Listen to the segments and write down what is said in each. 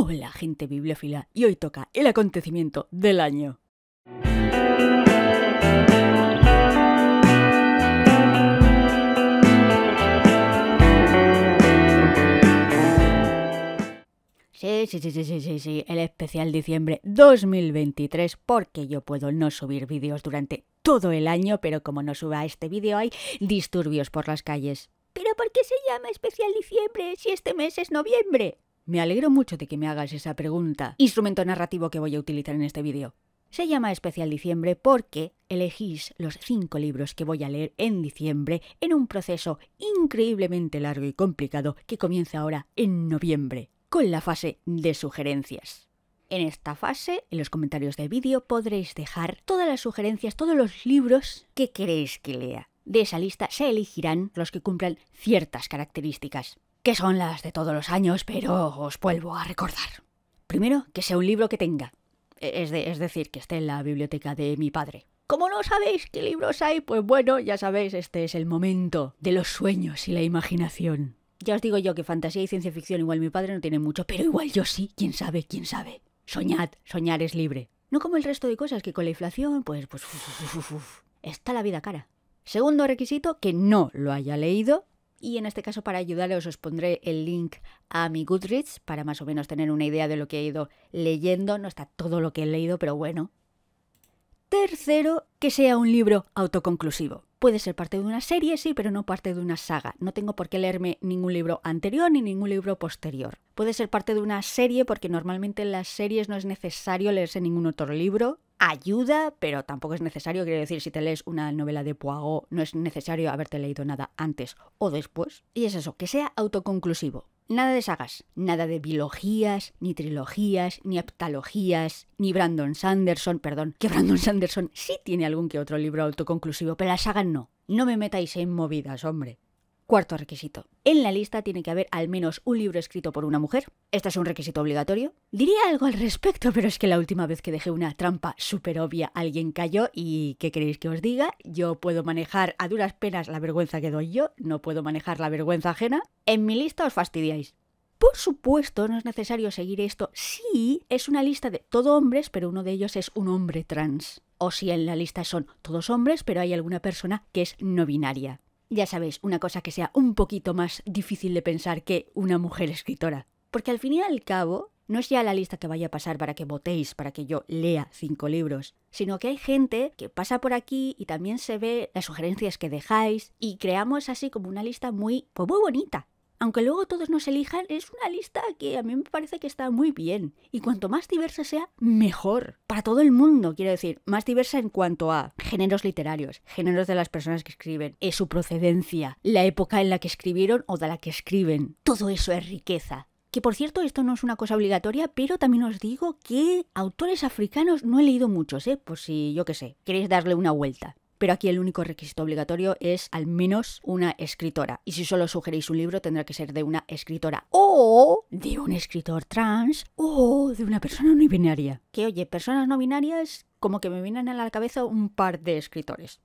Hola gente bibliófila y hoy toca el acontecimiento del año. Sí, sí, sí, sí, sí, sí, el especial diciembre 2023, porque yo puedo no subir vídeos durante todo el año, pero como no suba este vídeo hay disturbios por las calles. ¿Pero por qué se llama especial diciembre si este mes es noviembre? Me alegro mucho de que me hagas esa pregunta. Instrumento narrativo que voy a utilizar en este vídeo. Se llama especial diciembre porque elegís los cinco libros que voy a leer en diciembre en un proceso increíblemente largo y complicado que comienza ahora en noviembre, con la fase de sugerencias. En esta fase, en los comentarios del vídeo, podréis dejar todas las sugerencias, todos los libros que queréis que lea. De esa lista se elegirán los que cumplan ciertas características que son las de todos los años, pero os vuelvo a recordar. Primero, que sea un libro que tenga, es, decir, que esté en la biblioteca de mi padre. Como no sabéis qué libros hay, pues bueno, ya sabéis, este es el momento de los sueños y la imaginación. Ya os digo yo que fantasía y ciencia ficción igual mi padre no tiene mucho, pero igual yo sí, quién sabe, quién sabe. Soñad, soñar es libre. No como el resto de cosas que con la inflación, pues, pues, está la vida cara. Segundo requisito, que no lo haya leído y en este caso para ayudaros os pondré el link a mi Goodreads para más o menos tener una idea de lo que he ido leyendo. No está todo lo que he leído, pero bueno. Tercero, que sea un libro autoconclusivo. Puede ser parte de una serie, sí, pero no parte de una saga. No tengo por qué leerme ningún libro anterior ni ningún libro posterior. Puede ser parte de una serie porque normalmente en las series no es necesario leerse ningún otro libro, ayuda, pero tampoco es necesario. Quiero decir, si te lees una novela de Poirot, no es necesario haberte leído nada antes o después. Y es eso, que sea autoconclusivo. Nada de sagas, nada de biologías, ni trilogías, ni heptalogías, ni Brandon Sanderson, perdón, que Brandon Sanderson sí tiene algún que otro libro autoconclusivo, pero la saga no. No me metáis en movidas, hombre. Cuarto requisito. En la lista tiene que haber al menos un libro escrito por una mujer. Este es un requisito obligatorio. Diría algo al respecto, pero es que la última vez que dejé una trampa súper obvia alguien cayó y ¿qué queréis que os diga? Yo puedo manejar a duras penas la vergüenza que doy yo, no puedo manejar la vergüenza ajena. En mi lista os fastidiáis. Por supuesto, no es necesario seguir esto si es una lista de todo hombres, pero uno de ellos es un hombre trans. O si en la lista son todos hombres, pero hay alguna persona que es no binaria ya sabéis, una cosa que sea un poquito más difícil de pensar que una mujer escritora. Porque al fin y al cabo, no es ya la lista que vaya a pasar para que votéis, para que yo lea cinco libros, sino que hay gente que pasa por aquí y también se ve las sugerencias que dejáis y creamos así como una lista muy, pues muy bonita, aunque luego todos nos elijan, es una lista que a mí me parece que está muy bien. Y cuanto más diversa sea, mejor. Para todo el mundo, quiero decir, más diversa en cuanto a géneros literarios, géneros de las personas que escriben, es su procedencia, la época en la que escribieron o de la que escriben. Todo eso es riqueza. Que por cierto, esto no es una cosa obligatoria, pero también os digo que autores africanos no he leído muchos, ¿eh? Por si, yo qué sé, queréis darle una vuelta pero aquí el único requisito obligatorio es al menos una escritora. Y si solo sugerís un libro, tendrá que ser de una escritora o de un escritor trans o de una persona no binaria. Que oye, personas no binarias como que me vienen a la cabeza un par de escritores.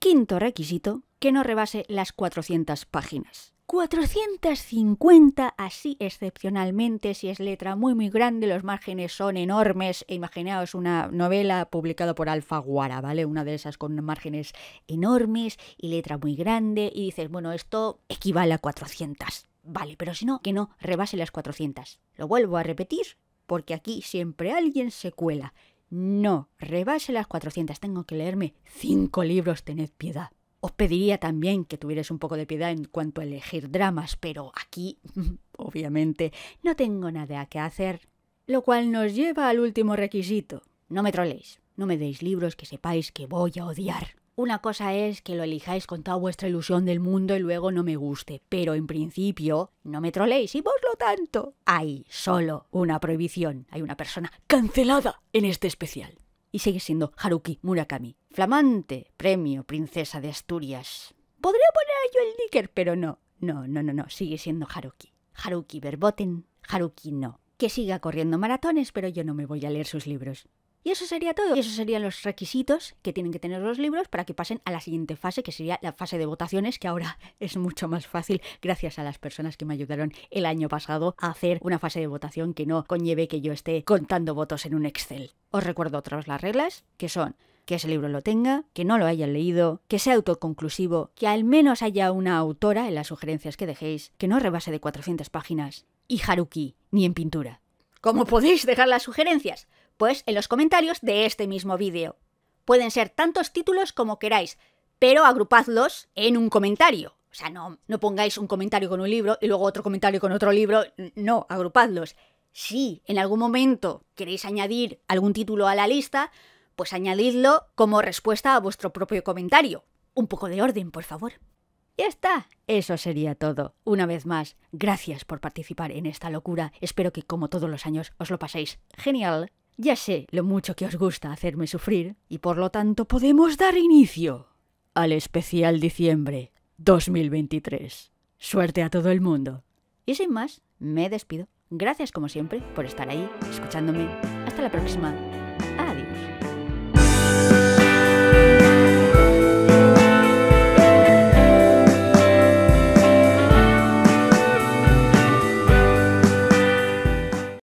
Quinto requisito, que no rebase las 400 páginas. 450 así excepcionalmente, si es letra muy muy grande, los márgenes son enormes. E imaginaos una novela publicada por Alfaguara, ¿vale? Una de esas con márgenes enormes y letra muy grande y dices, bueno, esto equivale a 400. Vale, pero si no, que no, rebase las 400. Lo vuelvo a repetir porque aquí siempre alguien se cuela. No, rebase las 400, tengo que leerme cinco libros, tened piedad. Os pediría también que tuvierais un poco de piedad en cuanto a elegir dramas, pero aquí, obviamente, no tengo nada que hacer. Lo cual nos lleva al último requisito. No me troleéis, no me deis libros que sepáis que voy a odiar. Una cosa es que lo elijáis con toda vuestra ilusión del mundo y luego no me guste, pero en principio no me troleéis y por lo tanto hay solo una prohibición. Hay una persona cancelada en este especial y sigue siendo Haruki Murakami. Flamante premio Princesa de Asturias. Podría poner yo el níquer, pero no. No, no, no, no. Sigue siendo Haruki. Haruki Verboten, Haruki no. Que siga corriendo maratones, pero yo no me voy a leer sus libros. Y eso sería todo. Y esos serían los requisitos que tienen que tener los libros para que pasen a la siguiente fase, que sería la fase de votaciones, que ahora es mucho más fácil gracias a las personas que me ayudaron el año pasado a hacer una fase de votación que no conlleve que yo esté contando votos en un Excel. Os recuerdo otra vez las reglas, que son que ese libro lo tenga, que no lo hayan leído, que sea autoconclusivo, que al menos haya una autora en las sugerencias que dejéis, que no rebase de 400 páginas, y Haruki, ni en pintura. ¿Cómo podéis dejar las sugerencias? pues en los comentarios de este mismo vídeo. Pueden ser tantos títulos como queráis, pero agrupadlos en un comentario. O sea, no, no pongáis un comentario con un libro y luego otro comentario con otro libro. No, agrupadlos. Si en algún momento queréis añadir algún título a la lista, pues añadidlo como respuesta a vuestro propio comentario. Un poco de orden, por favor. Ya está. Eso sería todo. Una vez más, gracias por participar en esta locura. Espero que, como todos los años, os lo paséis genial ya sé lo mucho que os gusta hacerme sufrir y por lo tanto podemos dar inicio al especial diciembre 2023. Suerte a todo el mundo. Y sin más, me despido. Gracias como siempre por estar ahí, escuchándome. Hasta la próxima.